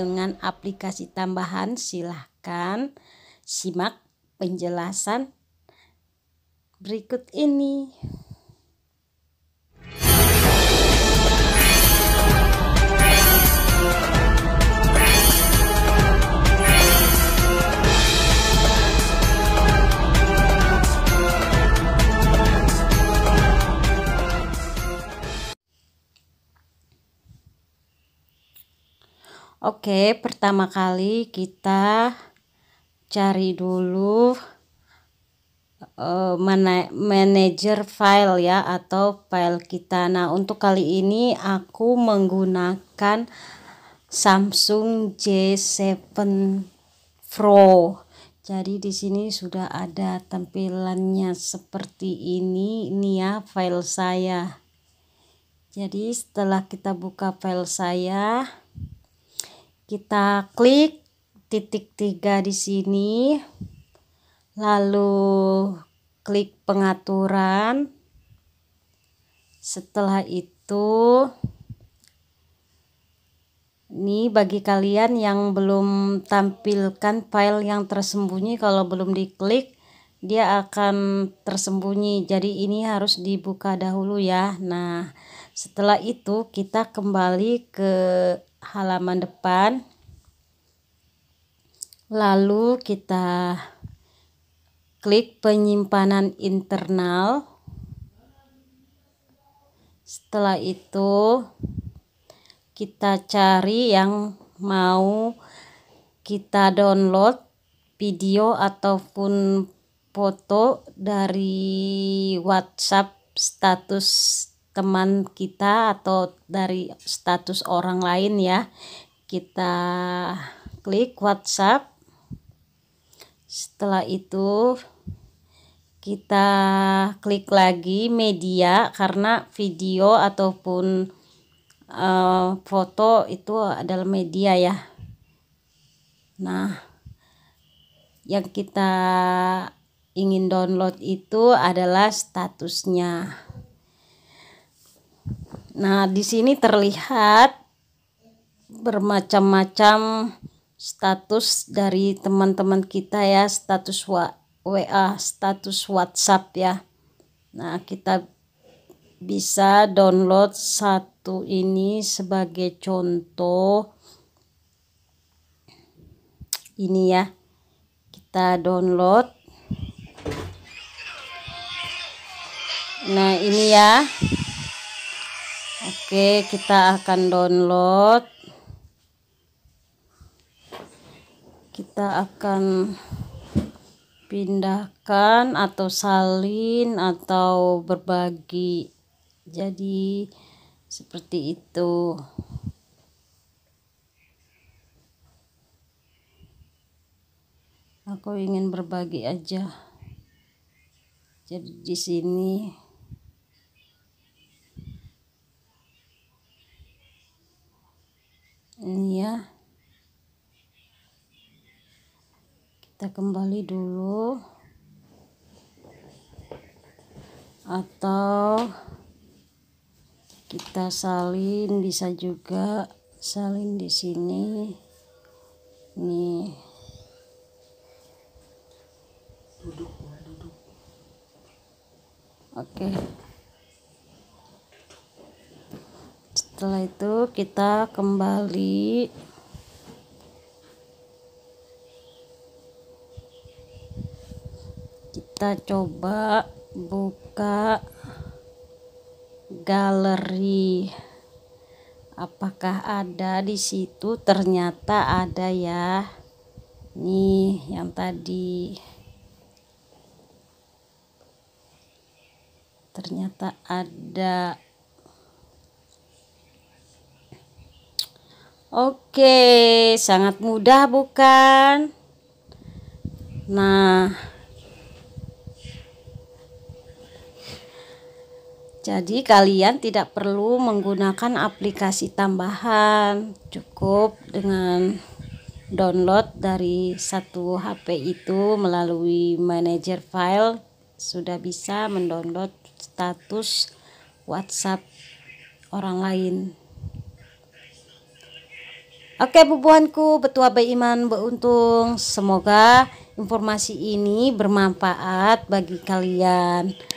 dengan aplikasi tambahan, silahkan simak penjelasan berikut ini. Oke, pertama kali kita cari dulu uh, eh, manager file ya atau file kita. Nah, untuk kali ini aku menggunakan Samsung J7 Pro. Jadi di sini sudah ada tampilannya seperti ini. Ini ya file saya. Jadi setelah kita buka file saya, kita klik titik tiga di sini, lalu klik pengaturan. Setelah itu, ini bagi kalian yang belum tampilkan file yang tersembunyi kalau belum diklik dia akan tersembunyi jadi ini harus dibuka dahulu ya nah setelah itu kita kembali ke halaman depan. Lalu kita klik penyimpanan internal. Setelah itu kita cari yang mau kita download video ataupun foto dari WhatsApp status teman kita atau dari status orang lain ya kita klik WhatsApp setelah itu kita klik lagi media karena video ataupun uh, foto itu adalah media ya nah yang kita ingin download itu adalah statusnya Nah, di sini terlihat bermacam-macam status dari teman-teman kita ya, status WA, status WhatsApp ya. Nah, kita bisa download satu ini sebagai contoh ini ya kita download nah ini ya Oke, kita akan download. Kita akan pindahkan atau salin atau berbagi. Jadi seperti itu. Aku ingin berbagi aja. Jadi di sini kita kembali dulu atau kita salin bisa juga salin di sini nih duduk duduk oke setelah itu kita kembali kita coba buka galeri apakah ada di situ ternyata ada ya nih yang tadi ternyata ada Oke sangat mudah bukan nah Jadi kalian tidak perlu menggunakan aplikasi tambahan, cukup dengan download dari satu HP itu melalui manager file sudah bisa mendownload status WhatsApp orang lain. Oke bubuanku, betua beriman beruntung. Semoga informasi ini bermanfaat bagi kalian.